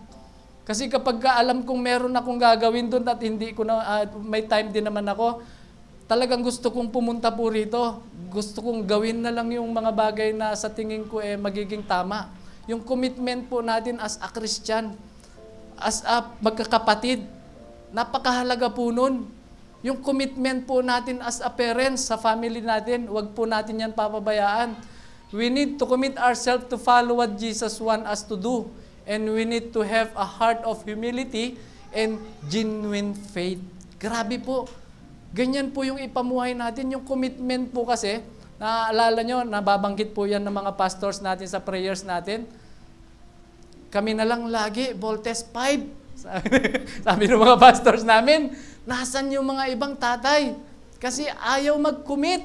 A: Kasi kapag ka alam kong meron akong gagawin doon at hindi ko na, uh, may time din naman ako, talagang gusto kong pumunta po rito. Gusto kong gawin na lang yung mga bagay na sa tingin ko eh magiging tama. Yung commitment po natin as a Christian, as a magkakapatid, napakahalaga po nun. Yung commitment po natin as a parent sa family natin, wag po natin yan papabayaan. We need to commit ourselves to follow what Jesus wants us to do. And we need to have a heart of humility and genuine faith. Grabe po. Ganyan po yung ipamuhay natin. Yung commitment po kasi, Naaalala nyo, nababanggit po yan ng mga pastors natin sa prayers natin. Kami na lang lagi, Voltes 5. Sabi, sabi ng mga pastors namin, nasan yung mga ibang tatay? Kasi ayaw mag-commit.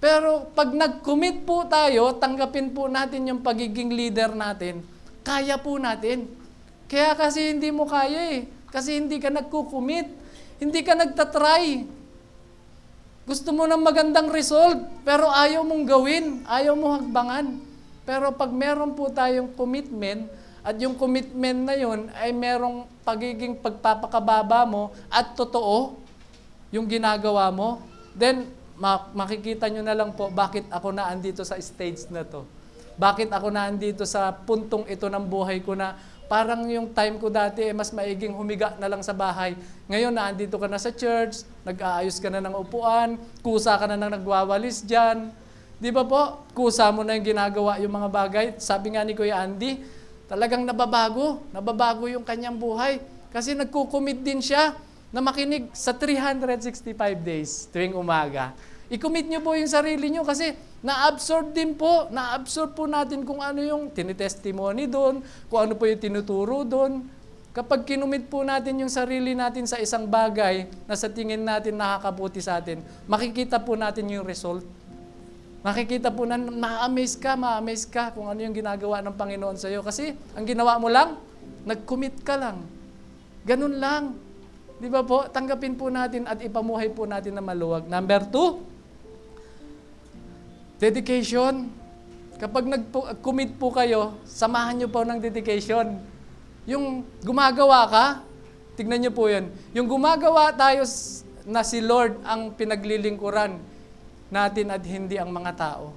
A: Pero pag nag-commit po tayo, tanggapin po natin yung pagiging leader natin, kaya po natin. Kaya kasi hindi mo kaya eh. Kasi hindi ka nagkukumit. Hindi ka nagtatry. Gusto mo ng magandang result, pero ayaw mong gawin, ayaw mo hagbangan. Pero pag meron po tayong commitment, at yung commitment na yun ay merong pagiging pagpapakababa mo at totoo yung ginagawa mo. Then, makikita nyo na lang po bakit ako na andito sa stage na to. Bakit ako na andito sa puntong ito ng buhay ko na parang yung time ko dati eh, mas maiging humiga na lang sa bahay. Ngayon na andito ka na sa church, nag-aayos ka na ng upuan, kusa ka na ng nagwawalis dyan. Di ba po? Kusa mo na yung ginagawa yung mga bagay. Sabi nga ni Kuya Andy, talagang nababago, nababago yung kanyang buhay. Kasi nagkukumit din siya na makinig sa 365 days tuwing umaga. I-commit nyo po yung sarili nyo kasi na-absorb din po, na-absorb po natin kung ano yung tinitestimony doon, kung ano po yung tinuturo doon. Kapag kinumit po natin yung sarili natin sa isang bagay na sa tingin natin nakakabuti sa atin, makikita po natin yung result Makikita po na ma-amaze ka, ma-amaze ka kung ano yung ginagawa ng Panginoon sa iyo. Kasi ang ginawa mo lang, nag-commit ka lang. Ganun lang. Di ba po? Tanggapin po natin at ipamuhay po natin na maluwag. Number two, dedication. Kapag nag-commit po kayo, samahan nyo po ng dedication. Yung gumagawa ka, tignan nyo po yun. Yung gumagawa tayo na si Lord ang pinaglilingkuran natin at hindi ang mga tao.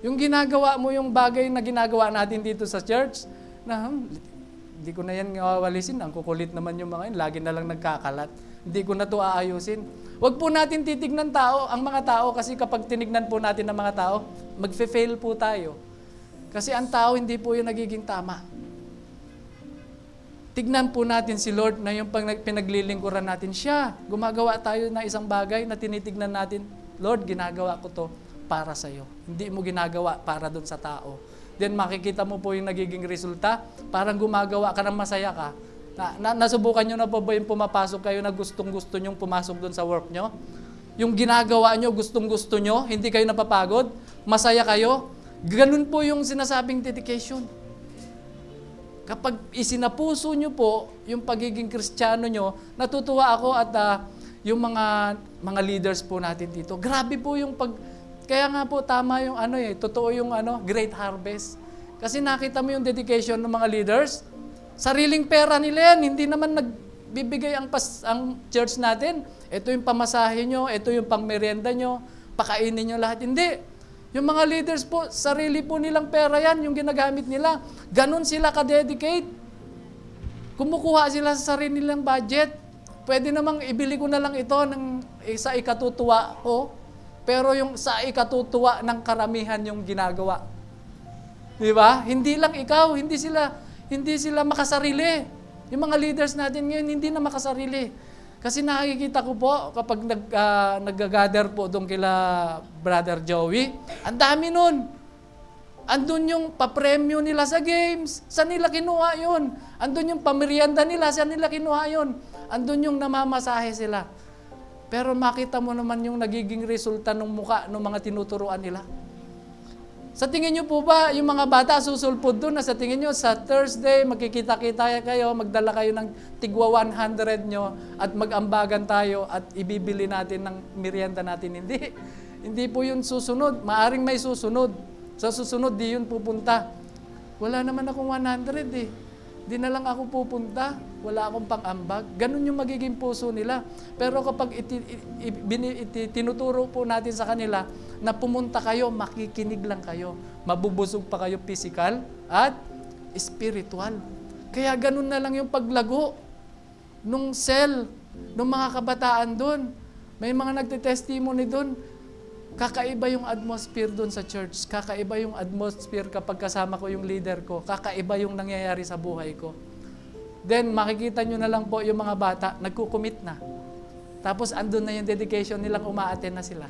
A: Yung ginagawa mo, yung bagay na ginagawa natin dito sa church, na hmm, hindi ko na yan ngawalisin, ang kukulit naman yung mga yun, lagi na lang nagkakalat. Hindi ko na to aayusin. Huwag po natin titignan tao, ang mga tao, kasi kapag tinignan po natin ang mga tao, magfe-fail po tayo. Kasi ang tao hindi po yung nagiging tama. Tignan po natin si Lord na yung pag pinaglilingkuran natin siya. Gumagawa tayo na isang bagay na tinitignan natin Lord, ginagawa ko to para sa iyo. Hindi mo ginagawa para doon sa tao. Then makikita mo po yung nagiging resulta. Parang gumagawa ka ng masaya ka. Na, na, nasubukan nyo na po ba yung pumapasok kayo na gustong-gusto nyong pumasok doon sa work nyo? Yung ginagawa nyo, gustong-gusto nyo, hindi kayo napapagod, masaya kayo. Ganun po yung sinasabing dedication. Kapag isinapuso nyo po yung pagiging kristyano nyo, natutuwa ako at uh, yung mga mga leaders po natin dito. Grabe po yung pag kaya nga po tama yung ano eh, totoo yung ano, great harvest. Kasi nakita mo yung dedication ng mga leaders, sariling pera nila yan, hindi naman nagbibigay ang pas, ang church natin. Ito yung pamasahe nyo, ito yung pangmeryenda nyo, pakainin nyo lahat. Hindi. Yung mga leaders po, sarili po nilang pera yan, yung ginagamit nila. Ganun sila ka-dedicate. Kumukuha sila sa sarili nilang budget pwede namang ibili ko na lang ito ng, isa eh, sa ikatutuwa ko, pero yung sa ikatutuwa ng karamihan yung ginagawa. Di ba? Hindi lang ikaw, hindi sila, hindi sila makasarili. Yung mga leaders natin ngayon, hindi na makasarili. Kasi nakikita ko po, kapag nag, uh, nag-gather po doon kila Brother Joey, ang dami noon. Andun yung papremyo nila sa games. Saan nila kinuha yun? Andun yung pamerienda nila. Saan nila kinuha yun? Andun yung namamasahe sila. Pero makita mo naman yung nagiging resulta ng muka ng mga tinuturuan nila. Sa tingin nyo po ba, yung mga bata susulpod doon na sa tingin nyo, sa Thursday, magkikita-kita kayo, magdala kayo ng tigwa 100 nyo at mag-ambagan tayo at ibibili natin ng merienda natin. Hindi. Hindi po yun susunod. Maaring may susunod. Sa susunod, di yun pupunta. Wala naman akong 100 eh di na lang ako pupunta, wala akong pang-ambag. Ganun yung magiging puso nila. Pero kapag iti, iti, iti, tinuturo po natin sa kanila na pumunta kayo, makikinig lang kayo. Mabubusog pa kayo physical at spiritual. Kaya ganun na lang yung paglago nung cell, nung mga kabataan doon. May mga nagtetestimony doon, Kakaiba yung atmosphere doon sa church. Kakaiba yung atmosphere kapag kasama ko yung leader ko. Kakaiba yung nangyayari sa buhay ko. Then, makikita nyo na lang po yung mga bata, nagkukumit na. Tapos, andun na yung dedication nilang umaaten na sila.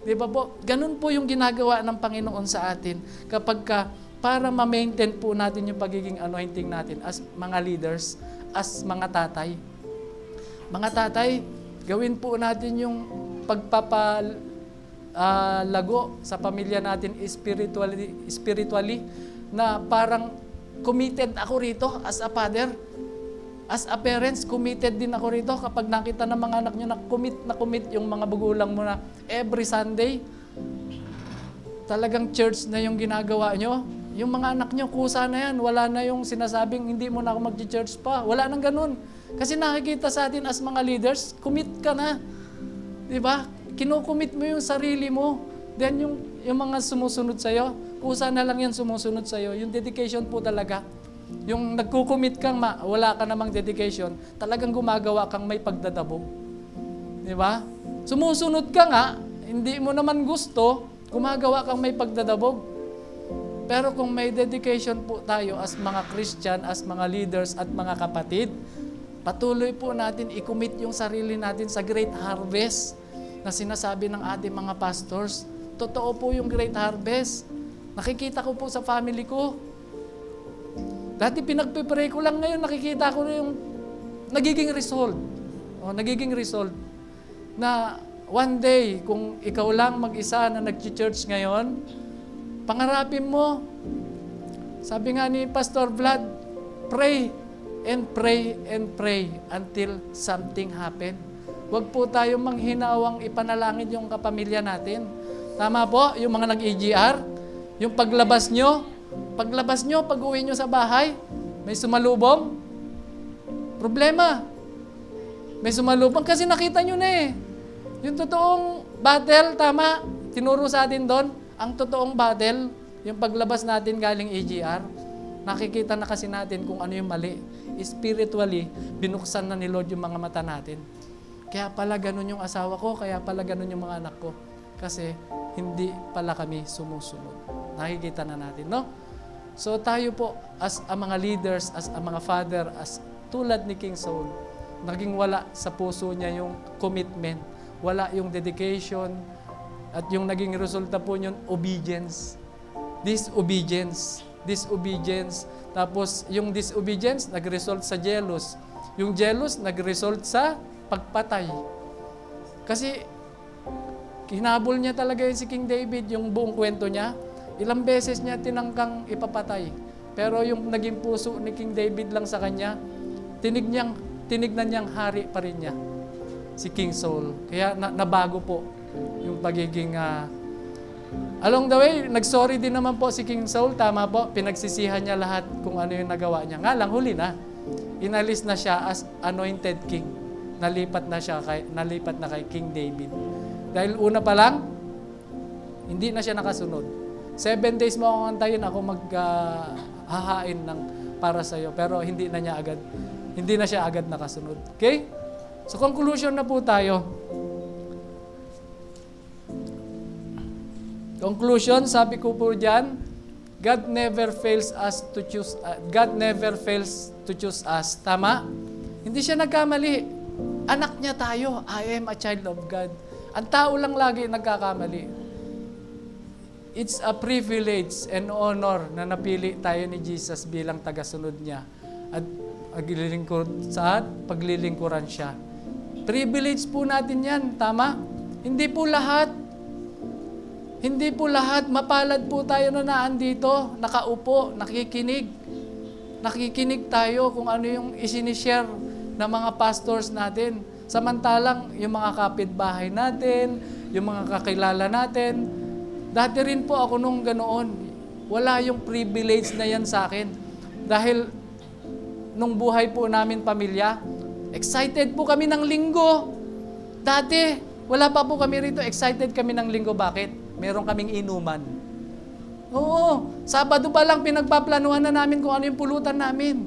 A: Di ba po? Ganun po yung ginagawa ng Panginoon sa atin kapag ka, para ma-maintain po natin yung pagiging anointing natin as mga leaders, as mga tatay. Mga tatay, gawin po natin yung pagpapal uh, lago sa pamilya natin spiritually, spiritually na parang committed ako rito as a father. As a parents, committed din ako rito kapag nakita ng mga anak nyo na commit na commit yung mga bagulang mo na every Sunday, talagang church na yung ginagawa nyo. Yung mga anak nyo, kusa na yan. Wala na yung sinasabing, hindi mo na ako mag-church pa. Wala nang ganun. Kasi nakikita sa atin as mga leaders, commit ka na. Di ba? kinukumit mo yung sarili mo, then yung, yung mga sumusunod sa'yo, kusa na lang yan sumusunod sa'yo. Yung dedication po talaga. Yung nagkukumit kang ma, wala ka namang dedication, talagang gumagawa kang may pagdadabo. Di ba? Sumusunod ka nga, hindi mo naman gusto, gumagawa kang may pagdadabog. Pero kung may dedication po tayo as mga Christian, as mga leaders at mga kapatid, patuloy po natin i-commit yung sarili natin sa great harvest na sinasabi ng ating mga pastors. Totoo po yung Great Harvest. Nakikita ko po sa family ko. Dati pinagpipray ko lang ngayon, nakikita ko na yung nagiging result. O, nagiging result na one day, kung ikaw lang mag-isa na nag-church ngayon, pangarapin mo, sabi nga ni Pastor Vlad, pray and pray and pray until something happen. Huwag po tayong manghinawang ipanalangin yung kapamilya natin. Tama po, yung mga nag-EGR, yung paglabas nyo, paglabas nyo, pag uwi nyo sa bahay, may sumalubong, problema. May sumalubong kasi nakita nyo na eh. Yung totoong battle, tama, tinuro sa atin doon, ang totoong battle, yung paglabas natin galing EGR, nakikita na kasi natin kung ano yung mali. Spiritually, binuksan na ni Lord yung mga mata natin. Kaya pala ganun yung asawa ko, kaya pala ganun yung mga anak ko. Kasi hindi pala kami sumusunod. Nakikita na natin, no? So tayo po, as ang mga leaders, as ang mga father, as tulad ni King Saul, naging wala sa puso niya yung commitment, wala yung dedication, at yung naging resulta po niyon, obedience. Disobedience. Disobedience. Tapos yung disobedience, nag-result sa jealous. Yung jealous, nag-result sa pagpatay. Kasi hinabol niya talaga yun si King David, yung buong kwento niya. Ilang beses niya tinangkang ipapatay. Pero yung naging puso ni King David lang sa kanya, tinig niyang, tinignan niyang hari pa rin niya, si King Saul. Kaya na, nabago po yung pagiging... Uh, along the way, nagsorry din naman po si King Saul. Tama po, pinagsisihan niya lahat kung ano yung nagawa niya. Nga lang, huli na. Inalis na siya as anointed king nalipat na siya kay nalipat na kay King David. Dahil una pa lang hindi na siya nakasunod. Seven days mo akong antayin ako maghahain uh, ng para sa iyo pero hindi na niya agad hindi na siya agad nakasunod. Okay? So conclusion na po tayo. Conclusion, sabi ko po diyan, God never fails us to choose uh, God never fails to choose us. Tama? Hindi siya nagkamali. Anak niya tayo. I am a child of God. Ang tao lang lagi nagkakamali. It's a privilege and honor na napili tayo ni Jesus bilang tagasunod niya. At sa at Paglilingkuran siya. Privilege po natin yan, tama? Hindi po lahat. Hindi po lahat. Mapalad po tayo na naan dito, nakaupo, nakikinig. Nakikinig tayo kung ano yung isinishare ng mga pastors natin. Samantalang yung mga kapitbahay natin, yung mga kakilala natin, dati rin po ako nung ganoon. Wala yung privilege na yan sa akin. Dahil nung buhay po namin pamilya, excited po kami ng linggo. Dati, wala pa po kami rito, excited kami ng linggo. Bakit? Meron kaming inuman. Oo, Sabado pa lang pinagpaplanuhan na namin kung ano yung pulutan namin.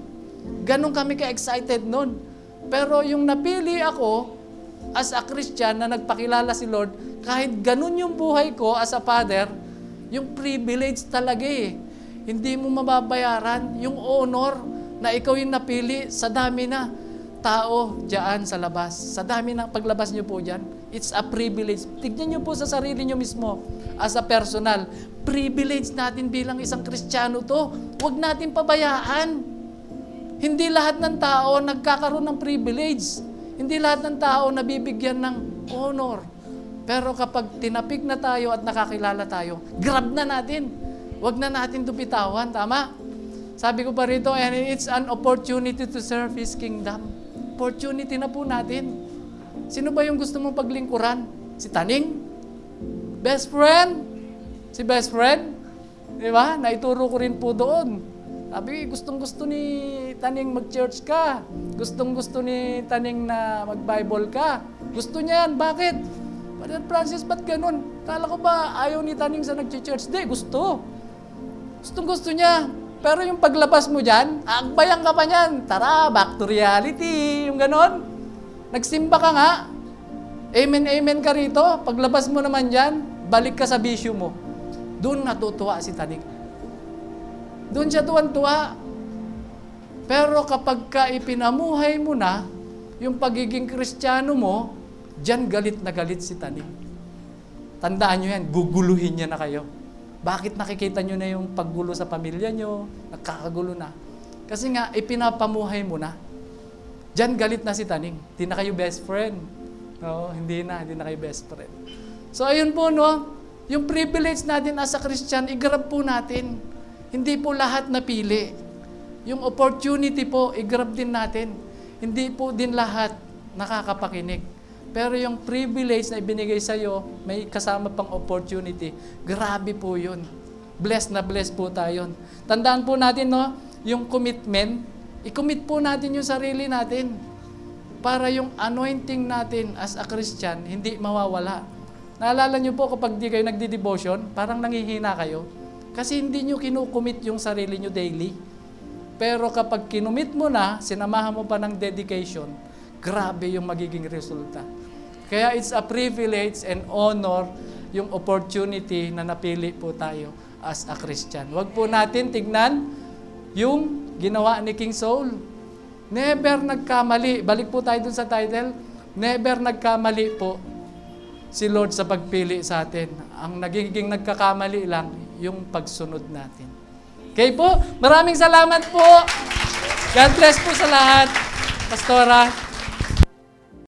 A: Ganon kami ka-excited noon. Pero yung napili ako as a Christian na nagpakilala si Lord, kahit ganun yung buhay ko as a father, yung privilege talaga eh. Hindi mo mababayaran yung honor na ikaw yung napili sa dami na tao dyan sa labas. Sa dami ng paglabas nyo po dyan. It's a privilege. Tignan nyo po sa sarili nyo mismo as a personal. Privilege natin bilang isang Kristiyano to. Huwag natin pabayaan. Hindi lahat ng tao nagkakaroon ng privilege. Hindi lahat ng tao nabibigyan ng honor. Pero kapag tinapik na tayo at nakakilala tayo, grab na natin. Huwag na natin dupitawan, tama? Sabi ko pa rito, and it's an opportunity to serve His kingdom. Opportunity na po natin. Sino ba yung gusto mong paglingkuran? Si Taning? Best friend? Si best friend? Di ba? Naituro ko rin po doon. Sabi, gustong-gusto ni Taning mag-church ka. Gustong-gusto ni Taning na mag-Bible ka. Gusto niya yan. Bakit? Brother Francis, ba't ganun? Kala ko ba ayaw ni Taning sa nag-church? Di, gusto. Gustong-gusto niya. Pero yung paglabas mo dyan, agbayang ka pa niyan. Tara, back to reality. Yung ganun. Nagsimba ka nga. Amen, amen ka rito. Paglabas mo naman dyan, balik ka sa bisyo mo. Doon natutuwa si Taning doon siya tuwan-tuwa. Pero kapag ka ipinamuhay mo na, yung pagiging kristyano mo, diyan galit na galit si Tanim. Tandaan nyo yan, guguluhin niya na kayo. Bakit nakikita nyo na yung paggulo sa pamilya nyo? Nagkakagulo na. Kasi nga, ipinapamuhay mo na. Diyan galit na si Taning. Hindi na kayo best friend. No, hindi na, hindi na kayo best friend. So ayun po no, yung privilege natin as a Christian, i po natin. Hindi po lahat napili. Yung opportunity po, i-grab din natin. Hindi po din lahat nakakapakinig. Pero yung privilege na ibinigay sa iyo, may kasama pang opportunity. Grabe po yun. Blessed na blessed po tayo. Tandaan po natin, no? Yung commitment, i-commit po natin yung sarili natin para yung anointing natin as a Christian hindi mawawala. Naalala niyo po kapag di kayo nagdi-devotion, parang nanghihina kayo. Kasi hindi nyo kinukumit yung sarili nyo daily. Pero kapag kinumit mo na, sinamahan mo pa ng dedication, grabe yung magiging resulta. Kaya it's a privilege and honor yung opportunity na napili po tayo as a Christian. Huwag po natin tignan yung ginawa ni King Saul. Never nagkamali. Balik po tayo dun sa title. Never nagkamali po si Lord sa pagpili sa atin. Ang nagiging nagkakamali lang, yung pagsunod natin. Okay po? Maraming salamat po. God bless po sa lahat. Pastora.